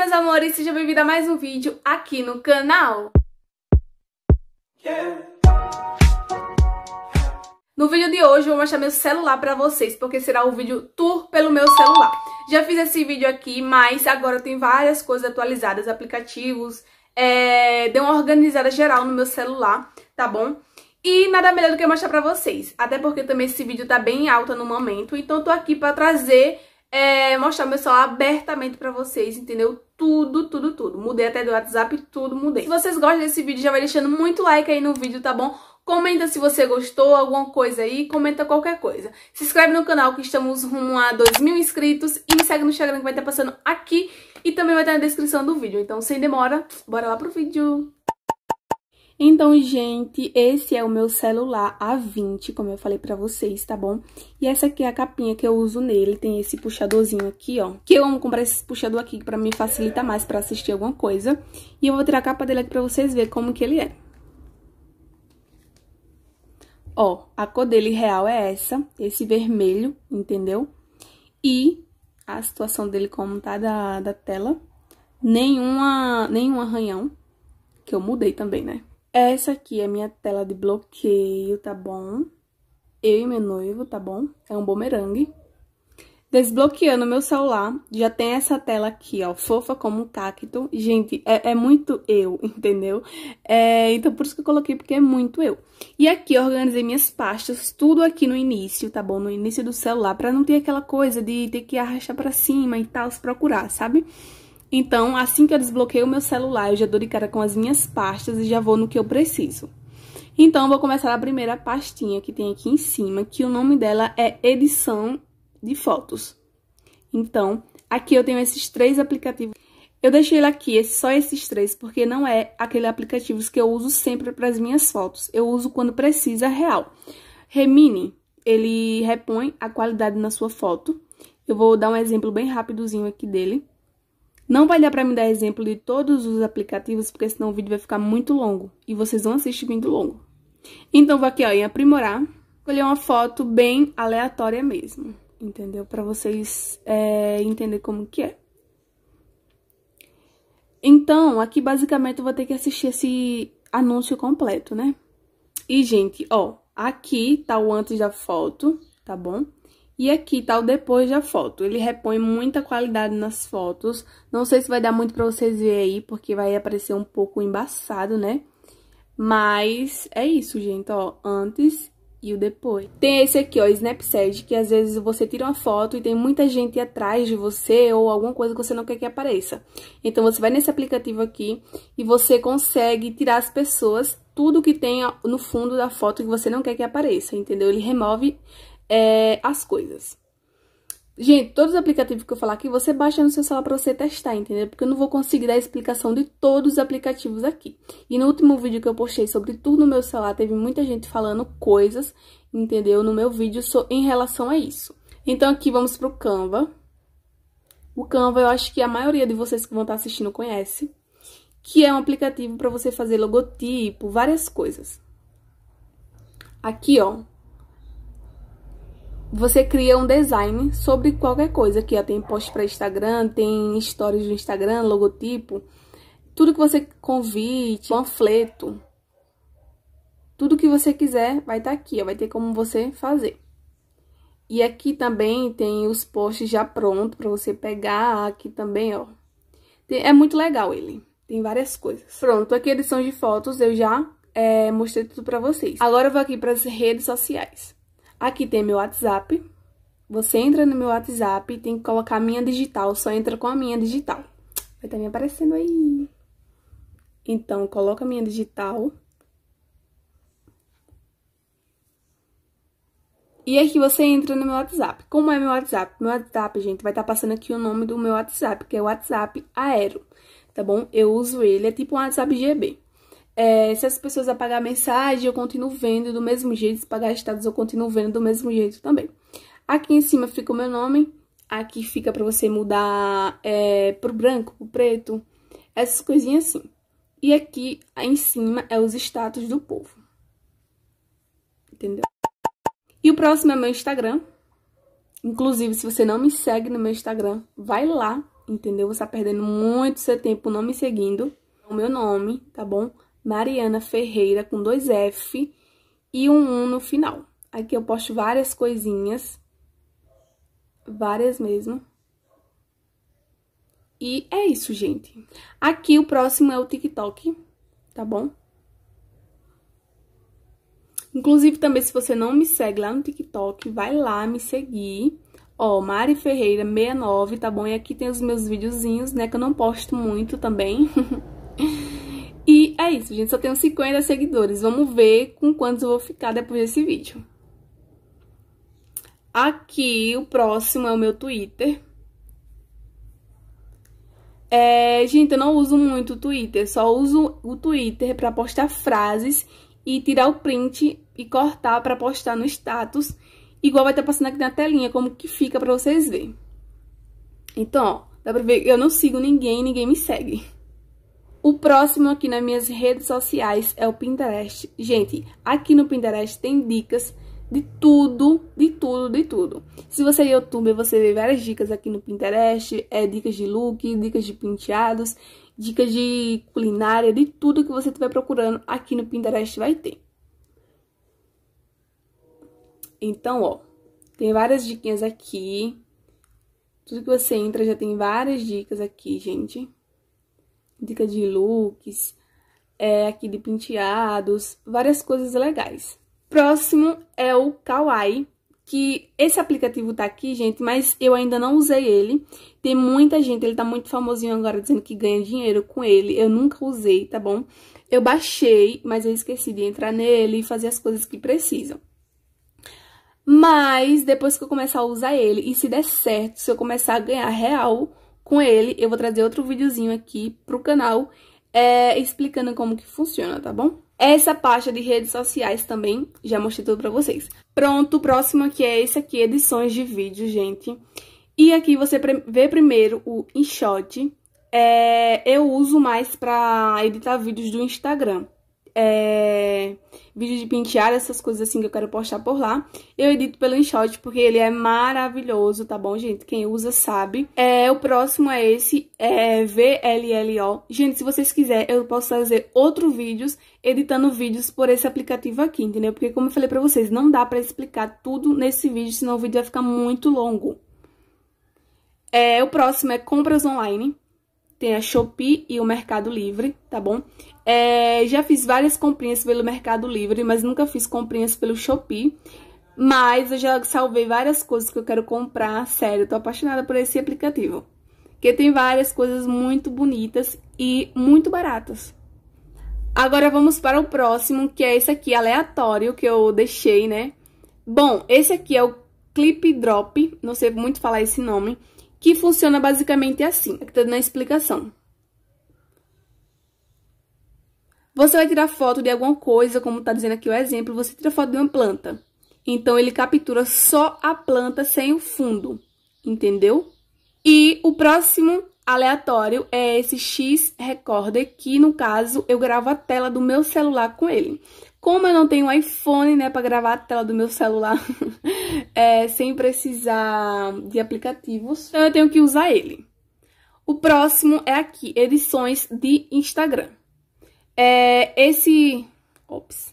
meus amores, seja bem-vindo a mais um vídeo aqui no canal. No vídeo de hoje eu vou mostrar meu celular pra vocês, porque será o vídeo tour pelo meu celular. Já fiz esse vídeo aqui, mas agora tem várias coisas atualizadas, aplicativos, é... deu uma organizada geral no meu celular, tá bom? E nada melhor do que mostrar pra vocês, até porque também esse vídeo tá bem em alta no momento, então tô aqui pra trazer é, mostrar meu celular abertamente pra vocês, entendeu? Tudo, tudo, tudo. Mudei até do WhatsApp, tudo mudei. Se vocês gostam desse vídeo, já vai deixando muito like aí no vídeo, tá bom? Comenta se você gostou, alguma coisa aí, comenta qualquer coisa. Se inscreve no canal que estamos rumo a 2 mil inscritos e me segue no Instagram que vai estar passando aqui e também vai estar na descrição do vídeo. Então, sem demora, bora lá pro vídeo! Então, gente, esse é o meu celular A20, como eu falei pra vocês, tá bom? E essa aqui é a capinha que eu uso nele, tem esse puxadorzinho aqui, ó. Que eu amo comprar esse puxador aqui, que pra mim facilita mais pra assistir alguma coisa. E eu vou tirar a capa dele aqui pra vocês verem como que ele é. Ó, a cor dele real é essa, esse vermelho, entendeu? E a situação dele como tá da, da tela. Nenhuma, nenhum arranhão, que eu mudei também, né? Essa aqui é minha tela de bloqueio, tá bom? Eu e meu noivo, tá bom? É um bumerangue. Desbloqueando meu celular, já tem essa tela aqui, ó, fofa como um cacto. Gente, é, é muito eu, entendeu? É, então, por isso que eu coloquei, porque é muito eu. E aqui eu organizei minhas pastas, tudo aqui no início, tá bom? No início do celular, pra não ter aquela coisa de ter que arrastar pra cima e tal, se procurar, sabe? Sabe? Então, assim que eu desbloqueio o meu celular, eu já dou de cara com as minhas pastas e já vou no que eu preciso. Então, vou começar a primeira pastinha que tem aqui em cima, que o nome dela é Edição de Fotos. Então, aqui eu tenho esses três aplicativos. Eu deixei ele aqui, só esses três, porque não é aquele aplicativos que eu uso sempre para as minhas fotos. Eu uso quando precisa, real. Remini, ele repõe a qualidade na sua foto. Eu vou dar um exemplo bem rapidozinho aqui dele. Não vai dar para me dar exemplo de todos os aplicativos, porque senão o vídeo vai ficar muito longo e vocês vão assistir vindo longo. Então, vou aqui ó, em aprimorar, escolher uma foto bem aleatória mesmo, entendeu? Para vocês é, entender como que é. Então, aqui basicamente eu vou ter que assistir esse anúncio completo, né? E, gente, ó, aqui tá o antes da foto, tá bom? E aqui tá o depois da foto. Ele repõe muita qualidade nas fotos. Não sei se vai dar muito pra vocês verem aí, porque vai aparecer um pouco embaçado, né? Mas é isso, gente, ó. Antes e o depois. Tem esse aqui, ó, Snapseed, que às vezes você tira uma foto e tem muita gente atrás de você ou alguma coisa que você não quer que apareça. Então você vai nesse aplicativo aqui e você consegue tirar as pessoas, tudo que tem no fundo da foto que você não quer que apareça, entendeu? Ele remove é, as coisas. Gente, todos os aplicativos que eu falar aqui, você baixa no seu celular para você testar, entendeu? Porque eu não vou conseguir dar a explicação de todos os aplicativos aqui. E no último vídeo que eu postei sobre tudo no meu celular, teve muita gente falando coisas, entendeu? No meu vídeo sou em relação a isso. Então aqui vamos para o Canva. O Canva eu acho que a maioria de vocês que vão estar tá assistindo conhece, que é um aplicativo para você fazer logotipo, várias coisas. Aqui, ó, você cria um design sobre qualquer coisa que é, tem post para Instagram, tem stories do Instagram, logotipo, tudo que você convite, panfleto, tudo que você quiser vai estar tá aqui, ó, vai ter como você fazer. E aqui também tem os posts já prontos para você pegar, aqui também, ó. é muito legal ele, tem várias coisas. Pronto, aqui é a edição de fotos eu já é, mostrei tudo para vocês. Agora eu vou aqui para as redes sociais. Aqui tem meu WhatsApp. Você entra no meu WhatsApp, e tem que colocar minha digital, só entra com a minha digital. Vai estar tá me aparecendo aí. Então, coloca minha digital. E aqui você entra no meu WhatsApp. Como é meu WhatsApp? Meu WhatsApp, gente, vai estar tá passando aqui o nome do meu WhatsApp, que é o WhatsApp Aero, tá bom? Eu uso ele, é tipo um WhatsApp GB. É, se as pessoas apagar mensagem, eu continuo vendo do mesmo jeito. Se apagar status, eu continuo vendo do mesmo jeito também. Aqui em cima fica o meu nome. Aqui fica para você mudar é, pro branco, pro preto. Essas coisinhas assim. E aqui em cima é os status do povo. Entendeu? E o próximo é meu Instagram. Inclusive, se você não me segue no meu Instagram, vai lá, entendeu? Você tá perdendo muito seu tempo não me seguindo. o meu nome, tá bom? Mariana Ferreira com dois F e um 1 no final. Aqui eu posto várias coisinhas, várias mesmo. E é isso, gente. Aqui o próximo é o TikTok, tá bom? Inclusive, também, se você não me segue lá no TikTok, vai lá me seguir. Ó, Mari Ferreira 69, tá bom? E aqui tem os meus videozinhos, né? Que eu não posto muito também. é isso, gente. Só tenho 50 seguidores. Vamos ver com quantos eu vou ficar depois desse vídeo. Aqui, o próximo é o meu Twitter. É, gente, eu não uso muito o Twitter. Só uso o Twitter pra postar frases e tirar o print e cortar pra postar no status. Igual vai estar passando aqui na telinha, como que fica pra vocês verem. Então, ó, dá pra ver, eu não sigo ninguém, ninguém me segue. O próximo aqui nas minhas redes sociais é o Pinterest. Gente, aqui no Pinterest tem dicas de tudo, de tudo, de tudo. Se você é youtuber, você vê várias dicas aqui no Pinterest, é dicas de look, dicas de penteados, dicas de culinária, de tudo que você estiver procurando aqui no Pinterest vai ter. Então, ó, tem várias dicas aqui. Tudo que você entra já tem várias dicas aqui, gente dica de looks, é, aqui de penteados, várias coisas legais. Próximo é o Kawaii, que esse aplicativo tá aqui, gente, mas eu ainda não usei ele. Tem muita gente, ele tá muito famosinho agora, dizendo que ganha dinheiro com ele. Eu nunca usei, tá bom? Eu baixei, mas eu esqueci de entrar nele e fazer as coisas que precisam. Mas depois que eu começar a usar ele e se der certo, se eu começar a ganhar real com ele. Eu vou trazer outro videozinho aqui pro canal é, explicando como que funciona, tá bom? Essa pasta de redes sociais também, já mostrei tudo pra vocês. Pronto, o próximo aqui é esse aqui, edições de vídeo, gente. E aqui você vê primeiro o InShot. É, eu uso mais pra editar vídeos do Instagram é, vídeo de pentear, essas coisas assim que eu quero postar por lá. Eu edito pelo InShot porque ele é maravilhoso, tá bom, gente? Quem usa sabe. É, o próximo é esse, é VLLO. Gente, se vocês quiserem, eu posso fazer outro vídeos editando vídeos por esse aplicativo aqui, entendeu? Porque como eu falei pra vocês, não dá pra explicar tudo nesse vídeo, senão o vídeo vai ficar muito longo. É, o próximo é compras online tem a Shopee e o Mercado Livre, tá bom? É, já fiz várias comprinhas pelo Mercado Livre, mas nunca fiz comprinhas pelo Shopee. Mas eu já salvei várias coisas que eu quero comprar, sério, tô apaixonada por esse aplicativo. Que tem várias coisas muito bonitas e muito baratas. Agora vamos para o próximo, que é esse aqui, aleatório, que eu deixei, né? Bom, esse aqui é o Clip Drop, não sei muito falar esse nome, que funciona basicamente assim, aqui tá na explicação. Você vai tirar foto de alguma coisa, como está dizendo aqui o exemplo, você tira foto de uma planta. Então, ele captura só a planta sem o fundo, entendeu? E o próximo aleatório é esse X Recorder, que no caso eu gravo a tela do meu celular com ele. Como eu não tenho um iPhone, né, pra gravar a tela do meu celular é, sem precisar de aplicativos, então eu tenho que usar ele. O próximo é aqui, edições de Instagram. É, esse... Ops.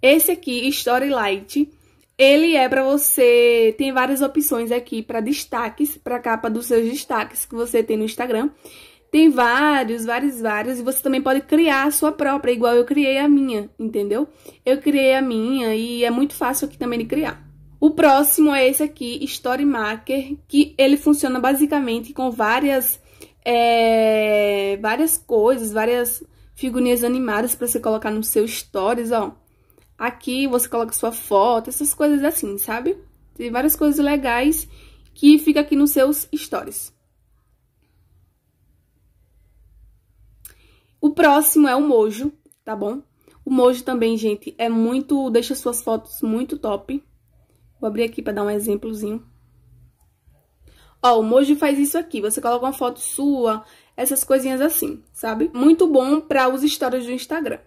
Esse aqui, Story Light, ele é para você... Tem várias opções aqui para destaques, para capa dos seus destaques que você tem no Instagram. Tem vários, vários, vários. E você também pode criar a sua própria, igual eu criei a minha, entendeu? Eu criei a minha e é muito fácil aqui também de criar. O próximo é esse aqui, Storymaker, que ele funciona basicamente com várias, é, várias coisas, várias figurinhas animadas para você colocar no seu Stories, ó. Aqui você coloca sua foto, essas coisas assim, sabe? Tem várias coisas legais que fica aqui nos seus Stories. O próximo é o Mojo, tá bom? O Mojo também, gente, é muito... Deixa suas fotos muito top. Vou abrir aqui pra dar um exemplozinho. Ó, o Mojo faz isso aqui. Você coloca uma foto sua, essas coisinhas assim, sabe? Muito bom pra os stories do Instagram.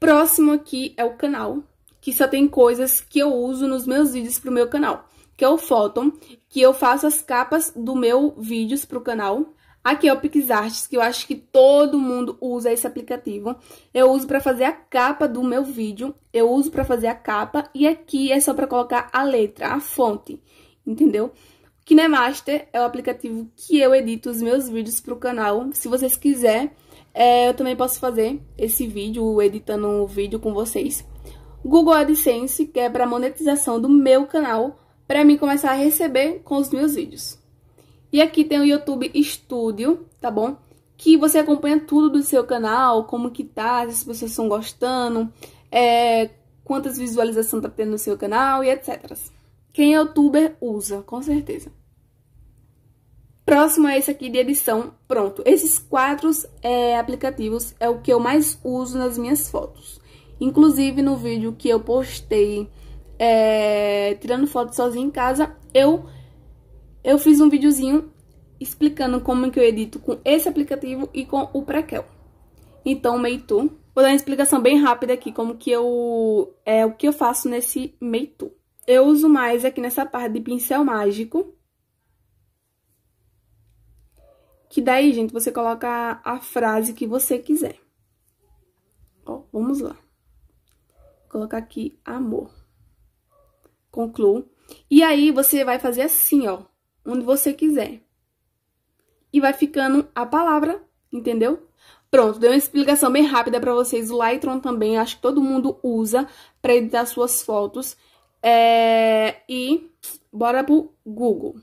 Próximo aqui é o canal, que só tem coisas que eu uso nos meus vídeos pro meu canal. Que é o Photon, que eu faço as capas do meu vídeos pro canal. Aqui é o PixArts, que eu acho que todo mundo usa esse aplicativo. Eu uso para fazer a capa do meu vídeo, eu uso para fazer a capa e aqui é só para colocar a letra, a fonte, entendeu? KineMaster é o aplicativo que eu edito os meus vídeos para o canal. Se vocês quiserem, é, eu também posso fazer esse vídeo, editando o um vídeo com vocês. Google AdSense, que é para monetização do meu canal, para mim começar a receber com os meus vídeos. E aqui tem o YouTube Studio, tá bom? Que você acompanha tudo do seu canal, como que tá, se as pessoas estão gostando, é, quantas visualizações tá tendo no seu canal e etc. Quem é youtuber usa, com certeza. Próximo é esse aqui de edição. Pronto, esses quatro é, aplicativos é o que eu mais uso nas minhas fotos. Inclusive no vídeo que eu postei é, tirando foto sozinha em casa, eu eu fiz um videozinho explicando como que eu edito com esse aplicativo e com o Prequel. Então, Meitu, vou dar uma explicação bem rápida aqui, como que eu... é o que eu faço nesse Meitu. Eu uso mais aqui nessa parte de pincel mágico. Que daí, gente, você coloca a frase que você quiser. Ó, vamos lá. Vou colocar aqui amor. Concluo. E aí, você vai fazer assim, ó onde você quiser. E vai ficando a palavra, entendeu? Pronto, dei uma explicação bem rápida para vocês. O Lightroom também, acho que todo mundo usa para editar suas fotos. É... E bora pro Google.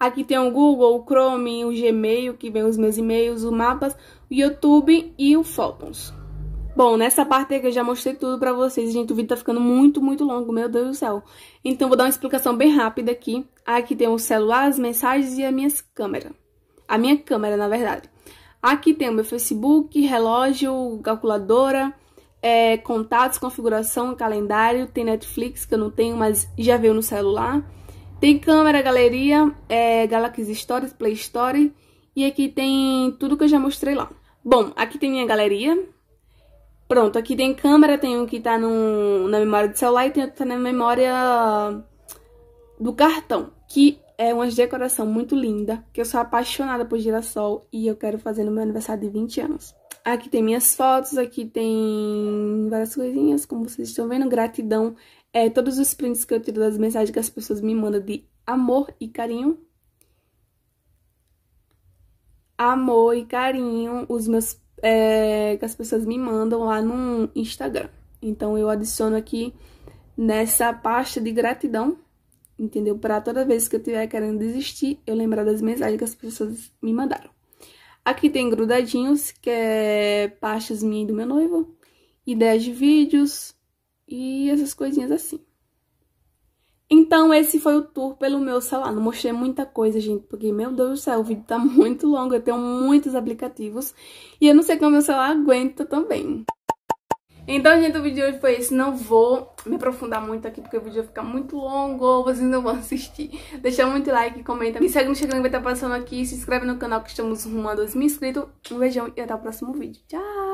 Aqui tem o Google, o Chrome, o Gmail, que vem os meus e-mails, o Mapas, o YouTube e o Photons. Bom, nessa parte aqui eu já mostrei tudo pra vocês, gente, o vídeo tá ficando muito, muito longo, meu Deus do céu. Então, vou dar uma explicação bem rápida aqui. Aqui tem o celular, as mensagens e a minha câmera. A minha câmera, na verdade. Aqui tem o meu Facebook, relógio, calculadora, é, contatos, configuração, calendário, tem Netflix, que eu não tenho, mas já veio no celular. Tem câmera, galeria, é, Galaxy Stories, Play Story, e aqui tem tudo que eu já mostrei lá. Bom, aqui tem minha galeria, Pronto, aqui tem câmera, tem um que tá num, na memória do celular e tem outro que tá na memória do cartão, que é uma decoração muito linda, que eu sou apaixonada por girassol e eu quero fazer no meu aniversário de 20 anos. Aqui tem minhas fotos, aqui tem várias coisinhas, como vocês estão vendo, gratidão. É, todos os prints que eu tiro das mensagens que as pessoas me mandam de amor e carinho. Amor e carinho, os meus é, que as pessoas me mandam lá no Instagram. Então eu adiciono aqui nessa pasta de gratidão, entendeu? Para toda vez que eu estiver querendo desistir, eu lembrar das mensagens que as pessoas me mandaram. Aqui tem grudadinhos, que é pastas minha e do meu noivo, ideias de vídeos e essas coisinhas assim. Então, esse foi o tour pelo meu celular. Não mostrei muita coisa, gente, porque, meu Deus do céu, o vídeo tá muito longo. Eu tenho muitos aplicativos e eu não sei como meu celular aguenta também. Então, gente, o vídeo de hoje foi esse. Não vou me aprofundar muito aqui, porque o vídeo vai ficar muito longo, vocês não vão assistir. Deixa muito like, comenta, me segue no Instagram que vai estar passando aqui, se inscreve no canal que estamos rumando aos mil inscritos. Um beijão e até o próximo vídeo. Tchau!